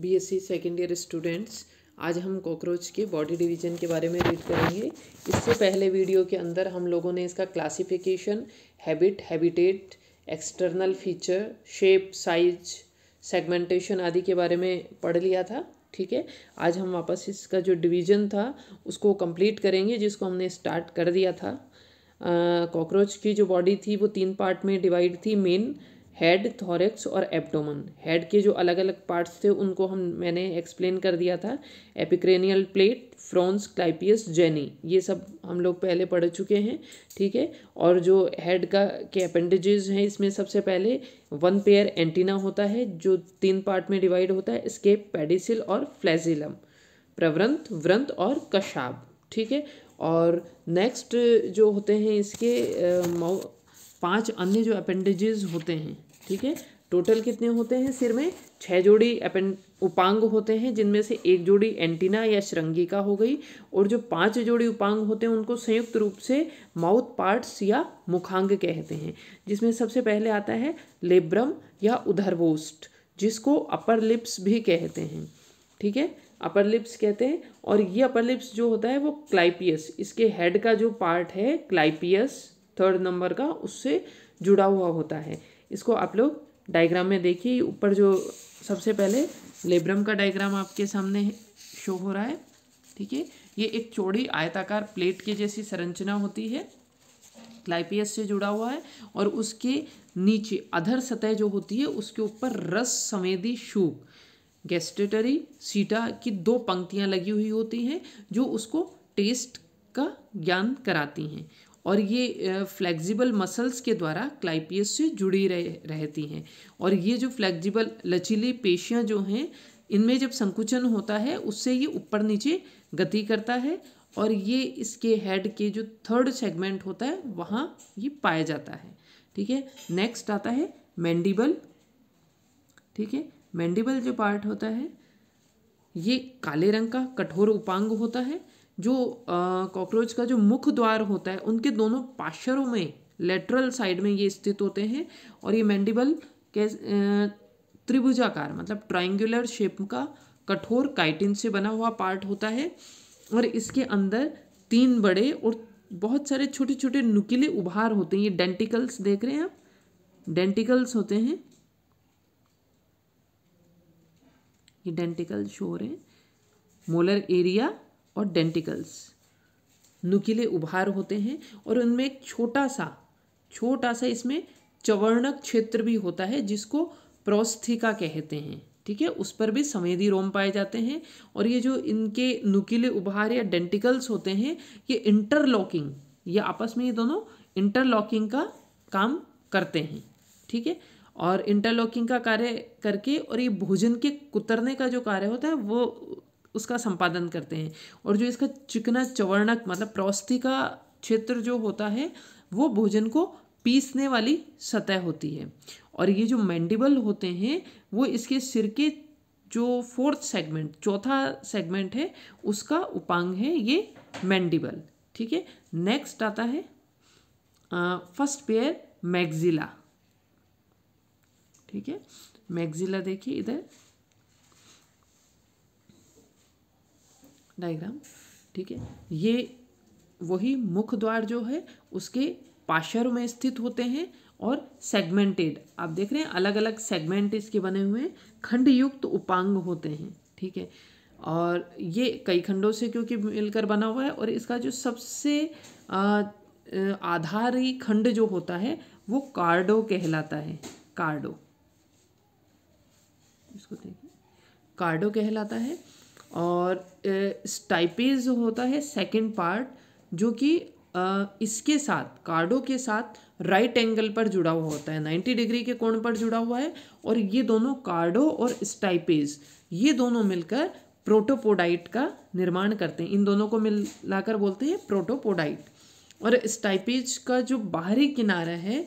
BSc second year students आज हम cockroach के बॉडी डिवीजन के बारे में रीड करेंगे इससे पहले वीडियो के अंदर हम लोगों ने इसका classification habit habitat external feature shape size segmentation आदि के बारे में पढ़ लिया था ठीक है आज हम वापस इसका जो डिवीजन था उसको कंप्लीट करेंगे जिसको हमने स्टार्ट कर दिया था कॉकरोच की जो बॉडी थी वो तीन पार्ट में डिवाइड थी मेन हेड थॉरेक्स और एब्डोमन हेड के जो अलग अलग पार्ट्स थे उनको हम मैंने एक्सप्लेन कर दिया था epicranial plate frons clypeus genae ये सब हम लोग पहले पढ़ चुके हैं ठीक है और जो हेड का के अपेंडेजेज हैं इसमें सबसे पहले वन पेयर एंटीना होता है जो तीन पार्ट में डिवाइड होता है स्केप पेडिसिल और फ्लैजिलम प्रवृंत व्रंत और कशाब ठीक है और नेक्स्ट जो होते हैं इसके आ, पांच अन्य जो अपेंडेजेज होते हैं ठीक है टोटल कितने होते हैं सिर में छह जोड़ी अपन उपांग होते हैं जिनमें से एक जोड़ी एंटीना या श्रृंगिका हो गई और जो पांच जोड़ी उपांग होते हैं उनको संयुक्त रूप से माउथ पार्ट्स या मुखांग कहते हैं जिसमें सबसे पहले आता है लेब्रम या उधरवोस्ट जिसको अपर लिप्स भी कहते हैं ठीक है अपर लिप्स कहते हैं और ये अपर लिप्स जो होता है वो क्लाइपियस इसके हेड का जो पार्ट है क्लाइपियस थर्ड नंबर का उससे जुड़ा हुआ होता है इसको आप लोग डायग्राम में देखिए ऊपर जो सबसे पहले लेब्रम का डायग्राम आपके सामने शो हो रहा है ठीक है ये एक चौड़ी आयताकार प्लेट के जैसी संरचना होती है क्लाइपियस से जुड़ा हुआ है और उसके नीचे अधर सतह जो होती है उसके ऊपर रस संवेदी शूक गैस्टेटरी सीटा की दो पंक्तियां लगी हुई होती हैं जो उसको टेस्ट का ज्ञान कराती हैं और ये फ्लेक्सिबल मसल्स के द्वारा क्लाइपियस से जुड़ी रह, रहती हैं और ये जो फ्लेक्सिबल लचीली पेशियाँ जो हैं इनमें जब संकुचन होता है उससे ये ऊपर नीचे गति करता है और ये इसके हेड के जो थर्ड सेगमेंट होता है वहाँ ये पाया जाता है ठीक है नेक्स्ट आता है मैंडिबल ठीक है मैंडिबल जो पार्ट होता है ये काले रंग का कठोर उपांग होता है जो कॉकरोच का जो मुख द्वार होता है उनके दोनों पाशरों में लेटरल साइड में ये स्थित होते हैं और ये मैंडिबल के त्रिभुजाकार मतलब ट्राइंगुलर शेप का कठोर काइटिन से बना हुआ पार्ट होता है और इसके अंदर तीन बड़े और बहुत सारे छोटे छोटे नुकीले उभार होते हैं ये डेंटिकल्स देख रहे हैं आप डेंटिकल्स होते हैं ये डेंटिकल शो हो रहे हैं मोलर एरिया और डेंटिकल्स नुकीले उभार होते हैं और उनमें एक छोटा सा छोटा सा इसमें चवर्णक क्षेत्र भी होता है जिसको प्रोस्थिका कहते हैं ठीक है उस पर भी संवेदी रोम पाए जाते हैं और ये जो इनके नुकीले उभार या डेंटिकल्स होते हैं ये इंटरलॉकिंग ये आपस में ये दोनों इंटरलॉकिंग का काम करते हैं ठीक है और इंटरलॉकिंग का कार्य करके और ये भोजन के कुतरने का जो कार्य होता है वो उसका संपादन करते हैं और जो इसका चिकना चवर्णक मतलब प्रौस्थि का क्षेत्र जो होता है वो भोजन को पीसने वाली सतह होती है और ये जो मैंडिबल होते हैं वो इसके सिर के जो फोर्थ सेगमेंट चौथा सेगमेंट है उसका उपांग है ये मैंडिबल ठीक है नेक्स्ट आता है फर्स्ट पेयर मैग्जिला ठीक है मैग्जिला देखिए इधर डायग्राम ठीक है ये वही मुख द्वार जो है उसके पाशर में स्थित होते हैं और सेगमेंटेड आप देख रहे हैं अलग अलग सेगमेंट इसके बने हुए हैं खंडयुक्त उपांग होते हैं ठीक है और ये कई खंडों से क्योंकि मिलकर बना हुआ है और इसका जो सबसे आधारी खंड जो होता है वो कार्डो कहलाता है कार्डो इसको देखिए कार्डो कहलाता है और स्टाइपेज होता है सेकंड पार्ट जो कि इसके साथ कार्डो के साथ राइट एंगल पर जुड़ा हुआ होता है नाइन्टी डिग्री के कोण पर जुड़ा हुआ है और ये दोनों कार्डो और स्टाइपेज ये दोनों मिलकर प्रोटोपोडाइट का निर्माण करते हैं इन दोनों को मिलाकर बोलते हैं प्रोटोपोडाइट और स्टाइपेज का जो बाहरी किनारा है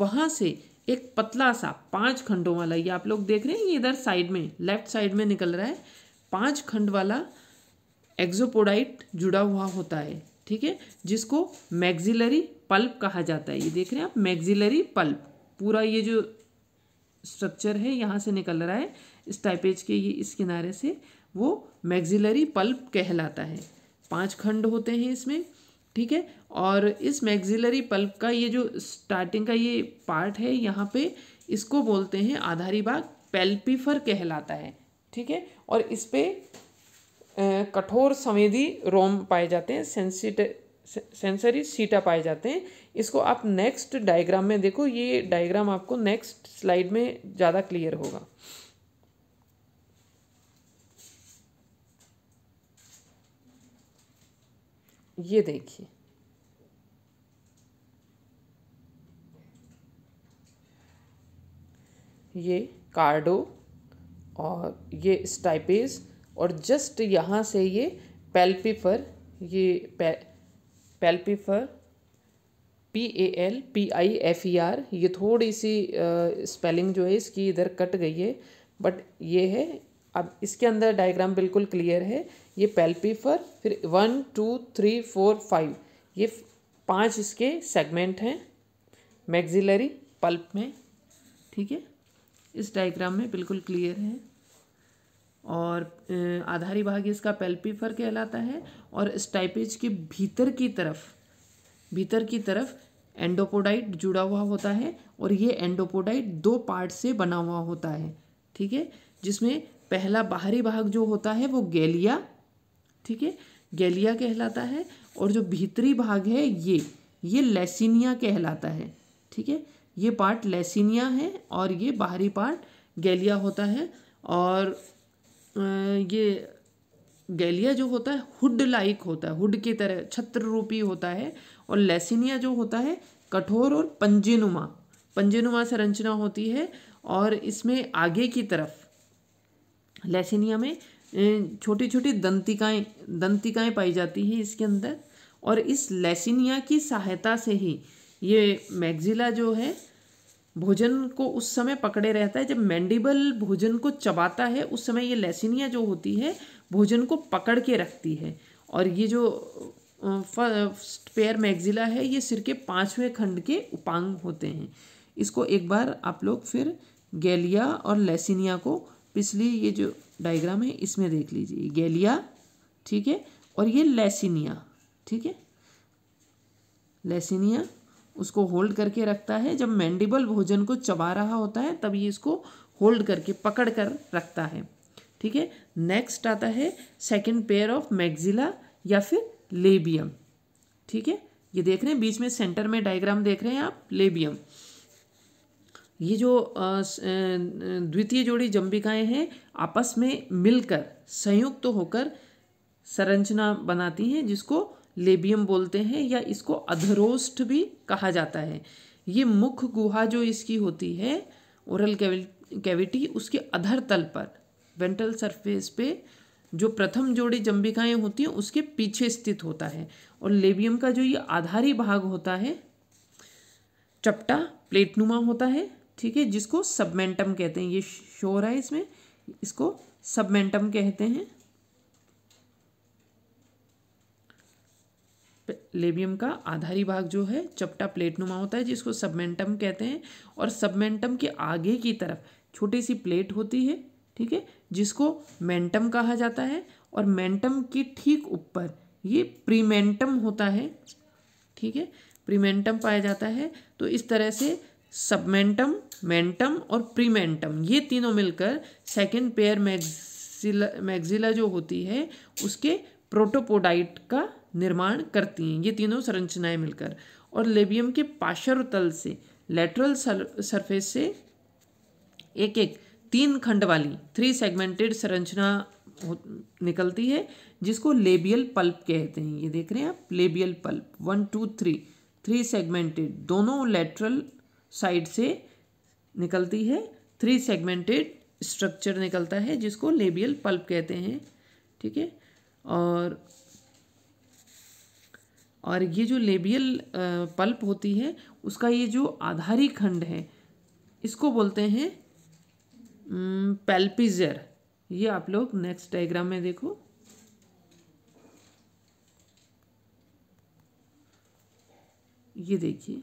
वहाँ से एक पतला सा पांच खंडों वाला ये आप लोग देख रहे हैं ये इधर साइड में लेफ्ट साइड में निकल रहा है पांच खंड वाला एक्जोपोडाइट जुड़ा हुआ होता है ठीक है जिसको मैग्जिलरी पल्प कहा जाता है ये देख रहे हैं आप मैग्जिलरी पल्प पूरा ये जो स्ट्रक्चर है यहाँ से निकल रहा है इस टाइपेज के ये इस किनारे से वो मैग्जिलरी पल्प कहलाता है पांच खंड होते हैं इसमें ठीक है और इस मैग्जिलरी पल्प का ये जो स्टार्टिंग का ये पार्ट है यहाँ पे इसको बोलते हैं आधारी भाग पेल्पीफर कहलाता है ठीक है और इस पर कठोर संवेदी रोम पाए जाते हैं सेंसिट सेंसरी सीटा पाए जाते हैं इसको आप नेक्स्ट डायग्राम में देखो ये डायग्राम आपको नेक्स्ट स्लाइड में ज़्यादा क्लियर होगा ये देखिए ये कार्डो और ये स्टाइपेज और जस्ट यहाँ से ये पेल्पिफर ये पे, P A L P I F E R ये थोड़ी सी स्पेलिंग जो है इसकी इधर कट गई है बट ये है अब इसके अंदर डायग्राम बिल्कुल क्लियर है ये पेल्पिफर फिर one two three four five ये पांच इसके सेगमेंट हैं मैग्जिलरी पल्प में ठीक है इस डायग्राम में बिल्कुल क्लियर है और आधारी भाग इसका पेल्पीफर कहलाता है और स्टाइपेज के भीतर की तरफ भीतर की तरफ एंडोपोडाइट जुड़ा हुआ होता है और ये एंडोपोडाइट दो पार्ट से बना हुआ होता है ठीक है जिसमें पहला बाहरी भाग जो होता है वो गैलिया ठीक है गैलिया कहलाता है और जो भीतरी भाग है ये ये लेसिनिया कहलाता है ठीक है ये पार्ट लेसिनिया है और ये बाहरी पार्ट गैलिया होता है और ये गैलिया जो होता है हुड लाइक होता है हुड की तरह छत्र रूपी होता है और लेसिनिया जो होता है कठोर और पंजेनुमा पंजेनुमा संरचना होती है और इसमें आगे की तरफ लेसिनिया में छोटी छोटी दंतिकाएं दंतिकाएं पाई जाती हैं इसके अंदर और इस लेसिनिया की सहायता से ही ये मैगजिला जो है भोजन को उस समय पकड़े रहता है जब मैंडिबल भोजन को चबाता है उस समय ये लेसिनिया जो होती है भोजन को पकड़ के रखती है और ये जो फर्स्ट पेयर मैग्जिला है ये सिर के पाँचवें खंड के उपांग होते हैं इसको एक बार आप लोग फिर गैलिया और लेसिनिया को पिछली ये जो डायग्राम है इसमें देख लीजिए गैलिया ठीक है और ये लेसिनिया ठीक है लेसिनिया उसको होल्ड करके रखता है जब मैंडिबल भोजन को चबा रहा होता है तब ये इसको होल्ड करके पकड़ कर रखता है ठीक है नेक्स्ट आता है सेकेंड पेयर ऑफ मैग्जिला या फिर लेबियम ठीक है ये देख रहे हैं बीच में सेंटर में डायग्राम देख रहे हैं आप लेबियम ये जो द्वितीय जोड़ी जंबिकाएं हैं आपस में मिलकर संयुक्त तो होकर संरचना बनाती हैं जिसको लेबियम बोलते हैं या इसको अधरोस्ट भी कहा जाता है ये मुख गुहा जो इसकी होती है ओरल कैविटी उसके अधर तल पर वेंट्रल सरफेस पे जो प्रथम जोड़ी जंबिकाएं होती हैं उसके पीछे स्थित होता है और लेबियम का जो ये आधारी भाग होता है चपटा प्लेटनुमा होता है ठीक है जिसको सबमेंटम कहते हैं ये शोर है इसमें इसको सबमेंटम कहते हैं लेबियम का आधारी भाग जो है चपटा प्लेटनुमा होता है जिसको सबमेंटम कहते हैं और सबमेंटम के आगे की तरफ छोटी सी प्लेट होती है ठीक है जिसको मेंटम कहा जाता है और मेंटम के ठीक ऊपर ये प्रीमेंटम होता है ठीक है प्रीमेंटम पाया जाता है तो इस तरह से सबमेंटम मेंटम और प्रीमेंटम ये तीनों मिलकर सेकेंड पेयर मैग्जिला मैग्जिला जो होती है उसके प्रोटोपोडाइट का निर्माण करती हैं ये तीनों संरचनाएं मिलकर और लेबियम के पाशर तल से लेटरल सरफेस से एक एक तीन खंड वाली थ्री सेगमेंटेड संरचना निकलती है जिसको लेबियल पल्प कहते हैं ये देख रहे हैं आप labial palp one two three three segmented दोनों लेटरल साइड से निकलती है थ्री सेगमेंटेड स्ट्रक्चर निकलता है जिसको लेबियल पल्प कहते हैं ठीक है और और ये जो लेबियल पल्प होती है उसका ये जो आधारी खंड है इसको बोलते हैं पेल्पिजर ये आप लोग नेक्स्ट डायग्राम में देखो ये देखिए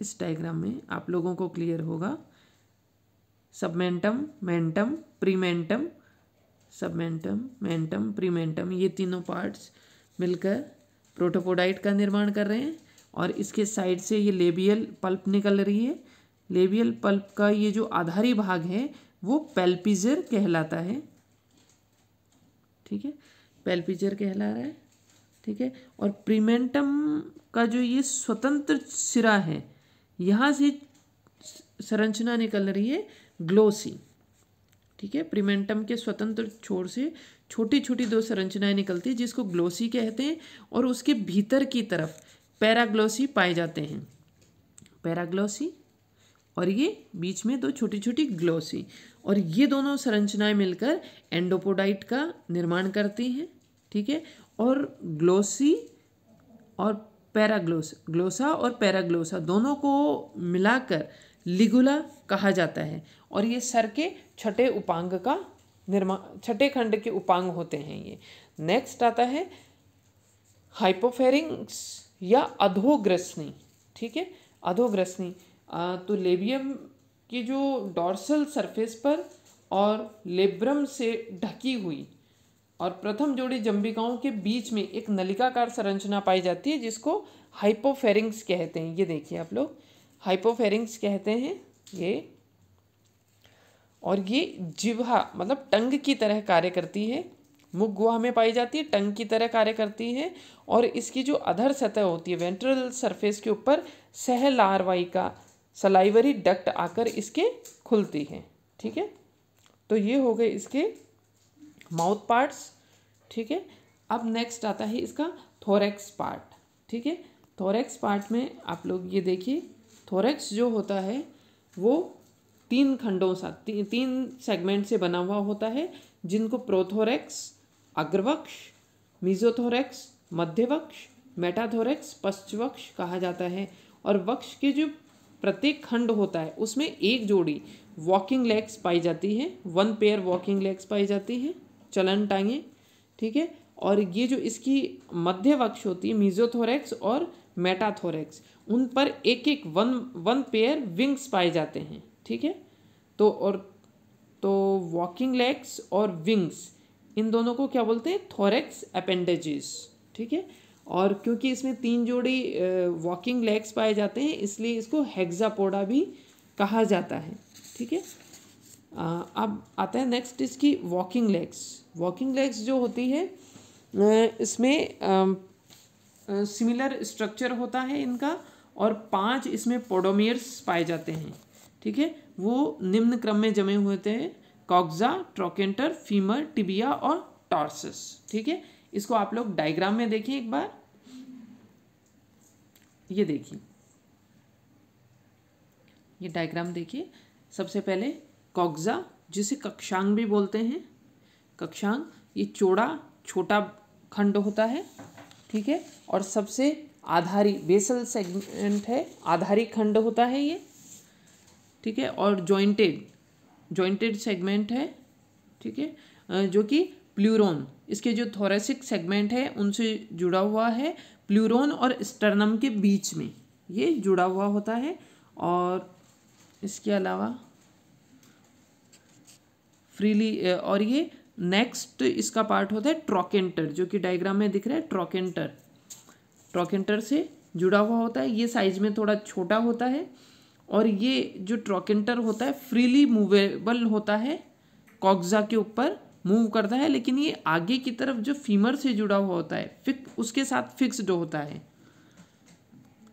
इस डायग्राम में आप लोगों को क्लियर होगा सबमेंटम मेंटम प्रीमेंटम सबमेंटम मेंटम प्रीमेंटम ये तीनों पार्ट्स मिलकर प्रोटोपोडाइट का निर्माण कर रहे हैं और इसके साइड से ये लेबियल पल्प निकल रही है लेबियल पल्प का ये जो आधारी भाग है वो पेल्पिजर कहलाता है ठीक है पेल्पिजर कहला रहा है ठीक है और प्रीमेंटम का जो ये स्वतंत्र सिरा है यहाँ से संरचना निकल रही है ग्लोसी ठीक है प्रीमेंटम के स्वतंत्र छोर से छोटी छोटी दो संरचनाएं निकलती है जिसको ग्लोसी कहते हैं और उसके भीतर की तरफ पैराग्लोसी पाए जाते हैं पैराग्लोसी और ये बीच में दो छोटी छोटी ग्लोसी और ये दोनों संरचनाएं मिलकर एंडोपोडाइट का निर्माण करती हैं ठीक है और ग्लोसी और पैराग्लोस ग्लोसा और पैराग्लोसा दोनों को मिलाकर लिगुला कहा जाता है और ये सर के छठे उपांग का निर्मा छठे खंड के उपांग होते हैं ये नेक्स्ट आता है हाइपोफेरिंग्स या अधोग्रसनी ठीक है अधोग्रसनी तो लेबियम की जो डॉर्सल सरफेस पर और लेब्रम से ढकी हुई और प्रथम जोड़ी जंबिकाओं के बीच में एक नलिकाकार संरचना पाई जाती है जिसको हाइपोफेरिंग्स कहते हैं ये देखिए आप लोग हाइपोफेरिंग्स कहते हैं ये और ये जिवा मतलब टंग की तरह कार्य करती है मुख गुहा में पाई जाती है टंग की तरह कार्य करती है और इसकी जो अधर सतह होती है वेंट्रल सरफेस के ऊपर सह लारवाई का सलाइवरी डक्ट आकर इसके खुलती है ठीक है तो ये हो गए इसके माउथ पार्ट्स ठीक है अब नेक्स्ट आता है इसका थोरेक्स पार्ट ठीक है थोरेक्स पार्ट में आप लोग ये देखिए थोरेक्स जो होता है वो तीन खंडों सा ती, तीन सेगमेंट से बना हुआ होता है जिनको प्रोथोरेक्स अग्रवक्ष मिजोथोरेक्स मध्यवक्ष मेटाथोरेक्स पश्चवक्ष कहा जाता है और वक्ष के जो प्रत्येक खंड होता है उसमें एक जोड़ी वॉकिंग लेग्स पाई जाती है वन पेयर वॉकिंग लेग्स पाई जाती है चलन टांगे ठीक है और ये जो इसकी मध्य वक्ष होती है मीजोथोरेक्स और मेटाथोरेक्स उन पर एक एक वन वन पेयर विंग्स पाए जाते हैं ठीक है तो और तो वॉकिंग लेग्स और विंग्स इन दोनों को क्या बोलते हैं थोरेक्स अपेंडेजेस ठीक है और क्योंकि इसमें तीन जोड़ी वॉकिंग लेग्स पाए जाते हैं इसलिए इसको हेग्जापोडा भी कहा जाता है ठीक है अब आता है नेक्स्ट इसकी वॉकिंग लेग्स वॉकिंग लेग्स जो होती है इसमें सिमिलर स्ट्रक्चर होता है इनका और पांच इसमें पोडोमियर्स पाए जाते हैं ठीक है वो निम्न क्रम में जमे हुए थे कॉक्जा ट्रोकेंटर फीमर टिबिया और टॉर्सस ठीक है इसको आप लोग डायग्राम में देखिए एक बार ये देखिए ये डायग्राम देखिए सबसे पहले कॉक्जा जिसे कक्षांग भी बोलते हैं कक्षांग ये चौड़ा छोटा खंड होता है ठीक है और सबसे आधारी बेसल सेगमेंट है आधारी खंड होता है ये ठीक है और जॉइंटेड जॉइंटेड सेगमेंट है ठीक है जो कि प्लूरोन इसके जो थोरेसिक सेगमेंट है उनसे जुड़ा हुआ है प्लूरोन और स्टर्नम के बीच में ये जुड़ा हुआ होता है और इसके अलावा फ्रीली और ये नेक्स्ट तो इसका पार्ट होता है ट्रॉकेंटर जो कि डायग्राम में दिख रहा है ट्रॉकेंटर ट्रॉकेंटर से जुड़ा हुआ होता है ये साइज में थोड़ा छोटा होता है और ये जो ट्रॉकेंटर होता है फ्रीली मूवेबल होता है कॉक्जा के ऊपर मूव करता है लेकिन ये आगे की तरफ जो फीमर से जुड़ा हुआ होता है फिक उसके साथ फिक्स्ड होता है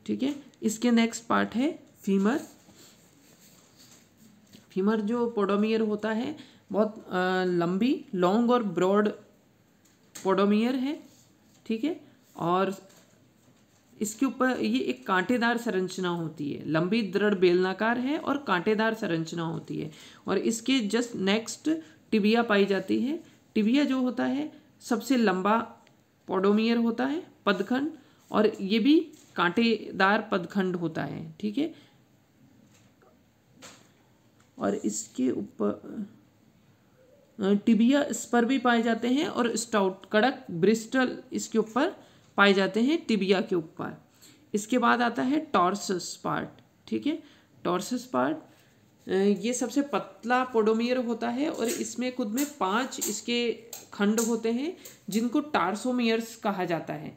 ठीक है इसके नेक्स्ट पार्ट है फीमर फीमर जो पोडोमियर होता है बहुत आ, लंबी लॉन्ग और ब्रॉड पोडोमियर है ठीक है और इसके ऊपर ये एक कांटेदार संरचना होती है लंबी दृढ़ बेलनाकार है और कांटेदार संरचना होती है और इसके जस्ट नेक्स्ट टिबिया पाई जाती है टिबिया जो होता है सबसे लंबा पोडोमियर होता है पदखंड और ये भी कांटेदार पदखंड होता है ठीक है और इसके ऊपर टिबिया इस पर भी पाए जाते हैं और स्टाउट कड़क ब्रिस्टल इसके ऊपर पाए जाते हैं टिबिया के ऊपर इसके बाद आता है टॉर्सस पार्ट ठीक है टॉर्सस पार्ट ये सबसे पतला पोडोमियर होता है और इसमें खुद में पांच इसके खंड होते हैं जिनको टार्सोमियर्स कहा जाता है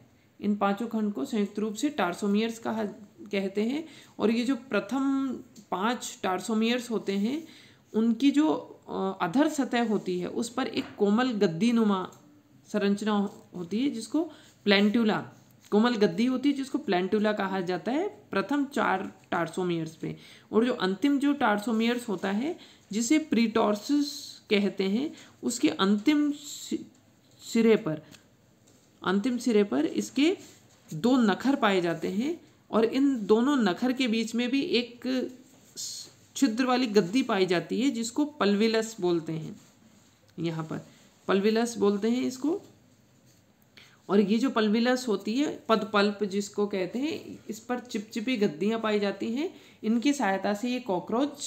इन पांचों खंड को संयुक्त रूप से टार्सोमियर्स कहा कहते हैं और ये जो प्रथम पांच टार्सोमियर्स होते हैं उनकी जो अधर सतह होती है उस पर एक कोमल गद्दी नुमा संरचना होती है जिसको प्लेंटूला कोमल गद्दी होती है जिसको प्लेंटूला कहा जाता है प्रथम चार टार्सोमियर्स पे और जो अंतिम जो टार्सोमियर्स होता है जिसे प्रीटॉर्सिस कहते हैं उसके अंतिम सिरे पर अंतिम सिरे पर इसके दो नखर पाए जाते हैं और इन दोनों नखर के बीच में भी एक छिद्र वाली गद्दी पाई जाती है जिसको पलविलस बोलते हैं यहाँ पर पलविलस बोलते हैं इसको और ये जो पल्विलस होती है पद पल्प जिसको कहते हैं इस पर चिपचिपी गद्दियाँ पाई जाती हैं इनकी सहायता से ये कॉकरोच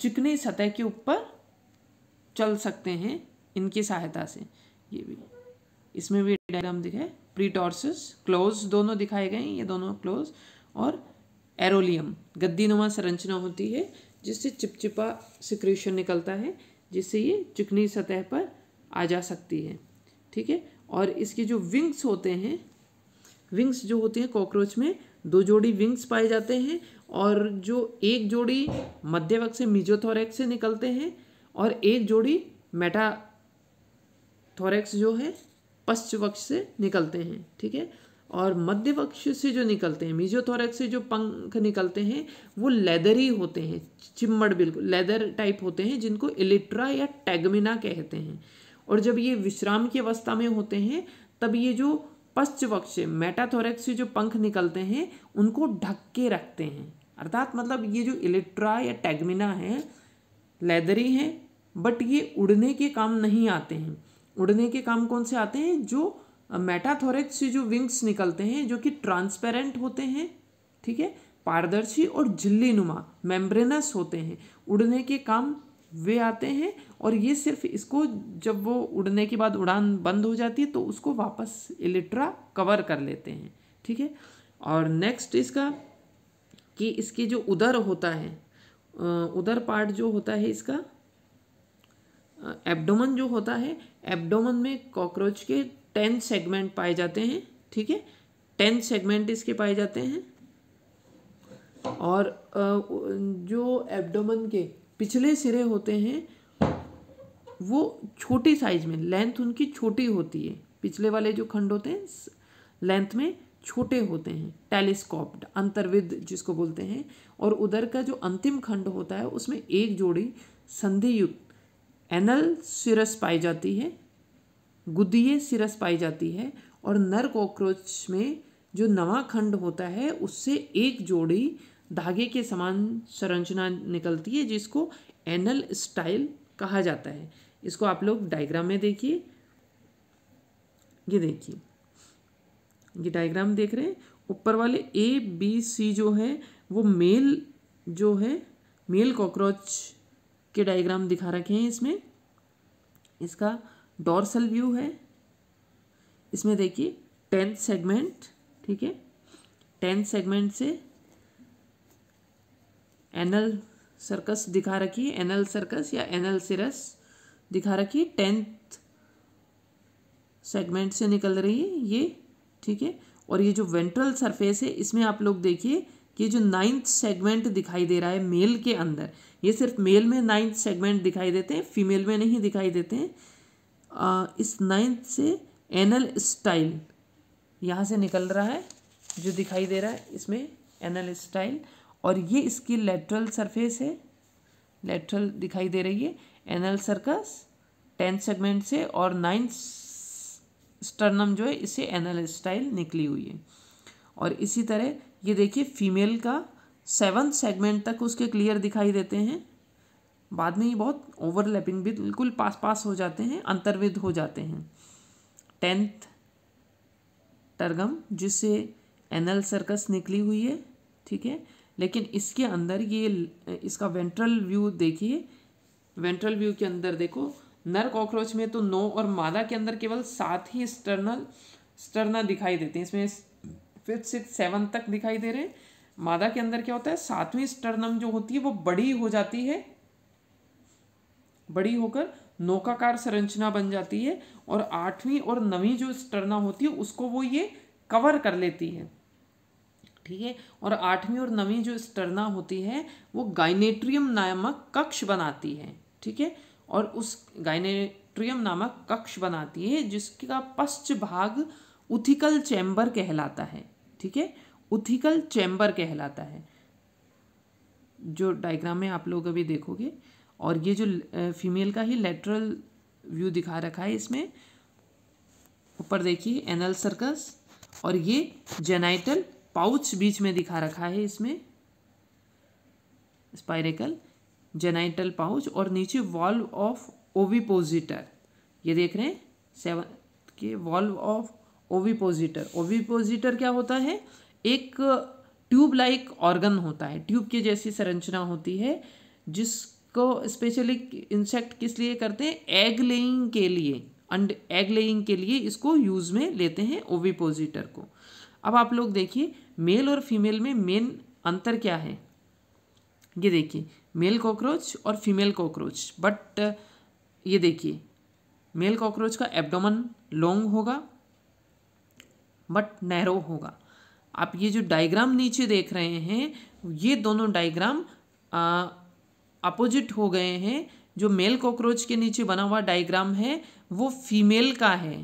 चिकनी सतह के ऊपर चल सकते हैं इनकी सहायता से ये भी इसमें भी डायग्राम दिखाए प्रीटॉर्सिस क्लोज दोनों दिखाए गए हैं ये दोनों क्लोज और एरोलियम गद्दी नुमा संरचना होती है जिससे चिपचिपा सिक्रेशन निकलता है जिससे ये चिकनी सतह पर आ जा सकती है ठीक है और इसके जो विंग्स होते हैं विंग्स जो होती हैं कॉकरोच में दो जोड़ी विंग्स पाए जाते हैं और जो एक जोड़ी मध्यवक से मिजोथोरेक्स से निकलते हैं और एक जोड़ी मेटा थोरेक्स जो है पश्चवक्ष से निकलते हैं ठीक है और मध्यवक्ष से जो निकलते हैं मिजोथोरेक्स से जो पंख निकलते हैं वो लेदरी होते हैं चिम्मड़ बिल्कुल लेदर टाइप होते हैं जिनको इलिट्रा या टैगमिना कहते हैं और जब ये विश्राम की अवस्था में होते हैं तब ये जो पश्चवक्ष मेटाथोरेक्स से जो पंख निकलते हैं उनको ढक के रखते हैं अर्थात मतलब ये जो इलेक्ट्रा या टैगमिना है लेदरी हैं बट ये उड़ने के काम नहीं आते हैं उड़ने के काम कौन से आते हैं जो मेटाथोरेक्स से जो विंग्स निकलते हैं जो कि ट्रांसपेरेंट होते हैं ठीक है पारदर्शी और झिल्ली नुमा मेम्ब्रेनस होते हैं उड़ने के काम वे आते हैं और ये सिर्फ इसको जब वो उड़ने के बाद उड़ान बंद हो जाती है तो उसको वापस इलेक्ट्रा कवर कर लेते हैं ठीक है और नेक्स्ट इसका कि इसके जो उदर होता है उदर पार्ट जो होता है इसका एब्डोमन जो होता है एब्डोमन में कॉकरोच के टेन सेगमेंट पाए जाते हैं ठीक है टेन सेगमेंट इसके पाए जाते हैं और जो एब्डोमन के पिछले सिरे होते हैं वो छोटी साइज में लेंथ उनकी छोटी होती है पिछले वाले जो खंड होते हैं लेंथ में छोटे होते हैं टेलीस्कोप्ड अंतर्विद जिसको बोलते हैं और उधर का जो अंतिम खंड होता है उसमें एक जोड़ी संधियुक्त एनल सिरस पाई जाती है गुदीय सिरस पाई जाती है और नर कॉकरोच में जो नवा खंड होता है उससे एक जोड़ी धागे के समान संरचना निकलती है जिसको एनल स्टाइल कहा जाता है इसको आप लोग डायग्राम में देखिए ये देखिए ये डायग्राम देख रहे हैं ऊपर वाले ए बी सी जो है वो मेल जो है मेल कॉकरोच के डायग्राम दिखा रखे हैं इसमें इसका डोरसल व्यू है इसमें देखिए टेंथ सेगमेंट ठीक है टेंथ सेगमेंट से एनल सर्कस दिखा रखी है एनल सर्कस या एनल सिरस दिखा रखी है टेंथ सेगमेंट से निकल रही है ये ठीक है और ये जो वेंट्रल सरफेस है इसमें आप लोग देखिए कि जो नाइन्थ सेगमेंट दिखाई दे रहा है मेल के अंदर ये सिर्फ मेल में नाइन्थ सेगमेंट दिखाई देते हैं फीमेल में नहीं दिखाई देते हैं आ, इस नाइन्थ से एनल स्टाइल यहाँ से निकल रहा है जो दिखाई दे रहा है इसमें एनल स्टाइल और ये इसकी लेटरल सरफेस है लेटरल दिखाई दे रही है एनल सर्कस टेंथ सेगमेंट से और नाइन्थ स्टर्नम जो है इसे एनल स्टाइल निकली हुई है और इसी तरह ये देखिए फीमेल का सेवन सेगमेंट तक उसके क्लियर दिखाई देते हैं बाद में ये बहुत ओवरलैपिंग भी बिल्कुल पास पास हो जाते हैं अंतर्विद हो जाते हैं टेंथ टर्गम जिससे एनल सर्कस निकली हुई है ठीक है लेकिन इसके अंदर ये इसका वेंट्रल व्यू देखिए वेंट्रल व्यू के अंदर देखो नर कॉकरोच में तो नौ और मादा के अंदर केवल सात ही स्टर्नल स्टर्ना दिखाई देते हैं इसमें फिफ्थ सिक्स सेवन तक दिखाई दे रहे हैं मादा के अंदर क्या होता है सातवीं स्टर्नम जो होती है वो बड़ी हो जाती है बड़ी होकर नौकाकार संरचना बन जाती है और आठवीं और नवीं जो स्टर्ना होती है उसको वो ये कवर कर लेती है ठीक है और आठवीं और नवीं जो स्टरना होती है वो गाइनेट्रियम नामक कक्ष बनाती है ठीक है और उस गाइनेट्रियम नामक कक्ष बनाती है जिसका पश्च भाग उथिकल चैम्बर कहलाता है ठीक है उथिकल चैम्बर कहलाता है जो डायग्राम में आप लोग अभी देखोगे और ये जो फीमेल का ही लेटरल व्यू दिखा रखा है इसमें ऊपर देखिए एनल सर्कस और ये जेनाइटल पाउच बीच में दिखा रखा है इसमें स्पाइरेकल जेनाइटल पाउच और नीचे वॉल्व ऑफ ओविपोजिटर ये देख रहे हैं सेवन के वॉल्व ऑफ ओविपोजिटर ओविपोजिटर क्या होता है एक ट्यूब लाइक ऑर्गन होता है ट्यूब की जैसी संरचना होती है जिसको स्पेशली इंसेक्ट किस लिए करते हैं एग लेइंग के लिए अंड एग लेइंग के लिए इसको यूज़ में लेते हैं ओविपोजिटर को अब आप लोग देखिए मेल और फीमेल में मेन अंतर क्या है ये देखिए मेल कॉकरोच और फीमेल कॉकरोच बट ये देखिए मेल कॉकरोच का एब्डोमन लॉन्ग होगा बट नैरो होगा आप ये जो डायग्राम नीचे देख रहे हैं ये दोनों डायग्राम अपोजिट हो गए हैं जो मेल कॉकरोच के नीचे बना हुआ डायग्राम है वो फीमेल का है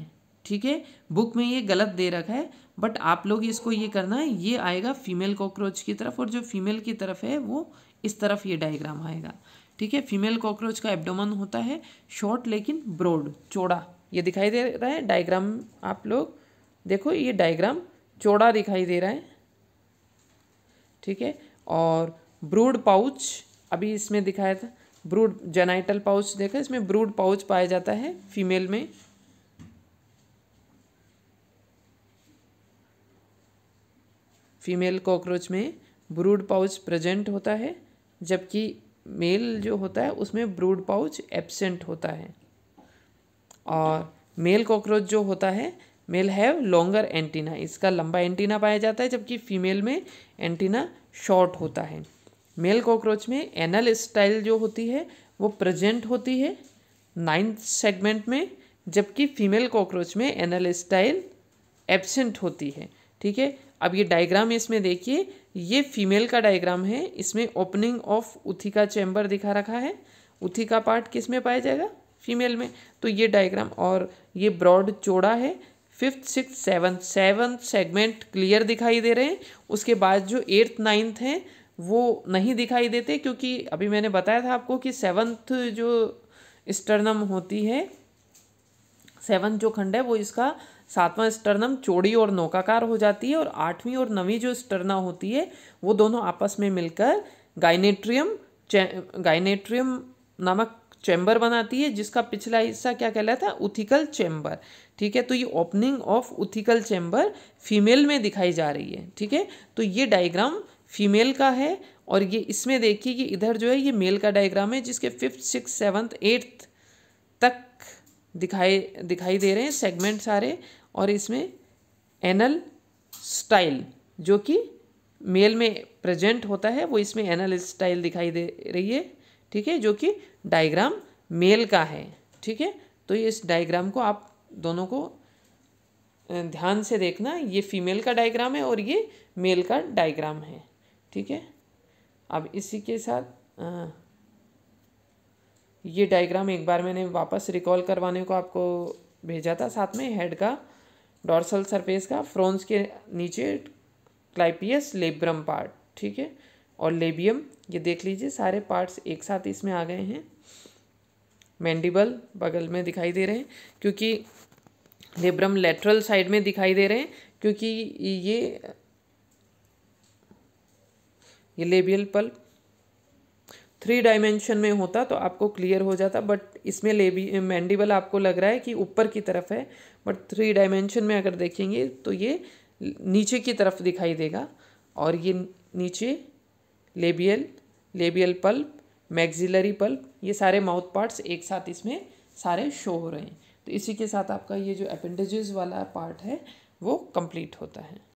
ठीक है बुक में ये गलत दे रखा है बट आप लोग इसको ये करना है ये आएगा फीमेल कॉकरोच की तरफ और जो फीमेल की तरफ है वो इस तरफ ये डायग्राम आएगा ठीक है फीमेल कॉकरोच का एब्डोमन होता है शॉर्ट लेकिन ब्रॉड चौड़ा ये दिखाई दे रहा है डायग्राम आप लोग देखो ये डायग्राम चौड़ा दिखाई दे रहा है ठीक है और ब्रूड पाउच अभी इसमें दिखाया था ब्रूड जेनाइटल पाउच देखा इसमें ब्रूड पाउच पाया जाता है फीमेल में फीमेल कॉकरोच में ब्रूड पाउच प्रेजेंट होता है जबकि मेल जो होता है उसमें ब्रूड पाउच एबसेंट होता है और मेल कॉकरोच जो होता है मेल हैव लॉन्गर एंटीना इसका लंबा एंटीना पाया जाता है जबकि फीमेल में एंटीना शॉर्ट होता है मेल कॉकरोच में एनल स्टाइल जो होती है वो प्रेजेंट होती है नाइन्थ सेगमेंट में जबकि फीमेल कॉकरोच में एनल स्टाइल एबसेंट होती है ठीक है अब ये डायग्राम इसमें देखिए ये फीमेल का डायग्राम है इसमें ओपनिंग ऑफ उथी का चैम्बर दिखा रखा है उथी का पार्ट किस में पाया जाएगा फीमेल में तो ये डायग्राम और ये ब्रॉड चौड़ा है fifth six seventh seventh segment clear दिखाई दे रहे हैं उसके बाद जो एट्थ नाइन्थ हैं वो नहीं दिखाई देते क्योंकि अभी मैंने बताया था आपको कि सेवन्थ जो स्टर्नम होती है सेवन्थ जो खंड है वो इसका सातवां स्टर्नम चौड़ी और नौकाकार हो जाती है और आठवीं और नवीं जो स्टर्ना होती है वो दोनों आपस में मिलकर गाइनेट्रियम गाइनेट्रियम नामक चैम्बर बनाती है जिसका पिछला हिस्सा क्या कहलाता है उथिकल चैम्बर ठीक है तो ये opening of oothecal chamber female में दिखाई जा रही है ठीक है तो ये डायग्राम फीमेल का है और ये इसमें देखिए कि इधर जो है ये मेल का डायग्राम है जिसके फिफ्थ सिक्स सेवन्थ एट्थ तक दिखाई दिखाई दे रहे हैं सेगमेंट सारे और इसमें एनल स्टाइल जो कि मेल में प्रेजेंट होता है वो इसमें एनल स्टाइल दिखाई दे रही है ठीक है जो कि डायग्राम मेल का है ठीक है तो इस डायग्राम को आप दोनों को ध्यान से देखना ये फीमेल का डायग्राम है और ये मेल का डायग्राम है ठीक है अब इसी के साथ आ, ये डायग्राम एक बार मैंने वापस रिकॉल करवाने को आपको भेजा था साथ में हेड का डॉर्सल सरफेस का फ्रोन्स के नीचे क्लाइपियस लेब्रम पार्ट ठीक है और लेबियम ये देख लीजिए सारे पार्ट्स एक साथ इसमें आ गए हैं मैंडिबल बगल में दिखाई दे रहे हैं क्योंकि लेब्रम लेटरल साइड में दिखाई दे रहे हैं क्योंकि ये ये लेबियल पल्प थ्री डायमेंशन में होता तो आपको क्लियर हो जाता बट इसमें लेबी मैंडिबल आपको लग रहा है कि ऊपर की तरफ है बट थ्री डायमेंशन में अगर देखेंगे तो ये नीचे की तरफ दिखाई देगा और ये नीचे labial labial palp maxillary palp ये सारे माउथ पार्ट्स एक साथ इसमें सारे शो हो रहे हैं तो इसी के साथ आपका ये जो अपेंडेजेस वाला पार्ट है वो कंप्लीट होता है